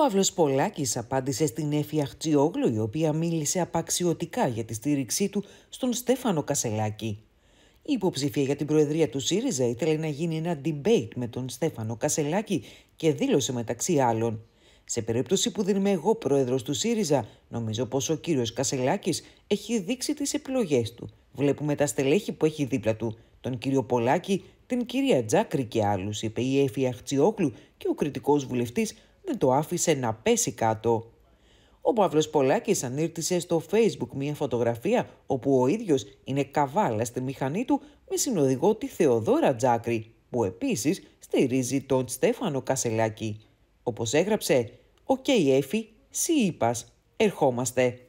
Παύλος Πολάκης απάντησε στην Έφη η οποία μίλησε απαξιωτικά για τη στήριξή του στον Στέφανο Κασελάκη. Η υποψηφία για την Προεδρία του ΣΥΡΙΖΑ ήθελε να γίνει ένα debate με τον Στέφανο Κασελάκη και δήλωσε μεταξύ άλλων. Σε περίπτωση που δεν είμαι εγώ πρόεδρος του ΣΥΡΙΖΑ, νομίζω πως ο κύριος Κασελάκης έχει δείξει τις επιλογές του. Βλέπουμε τα στελέχη που έχει δίπλα του, τον κύριο Πολάκη, την κυρία Τζάκρη και άλλους, είπε η Έφη Αχτσιόγλου και ο κριτικός βουλευτής δεν το άφησε να πέσει κάτω. Ο Παύλος Πολάκης ανήρτησε στο facebook μια φωτογραφία όπου ο ίδιος είναι καβάλα στη μηχανή του με συνοδηγό τη Θεοδόρα Τζάκρη που επίσης στηρίζει τον Στέφανο Κασελάκη. Όπως έγραψε «Ο και Εφη, ερχόμαστε».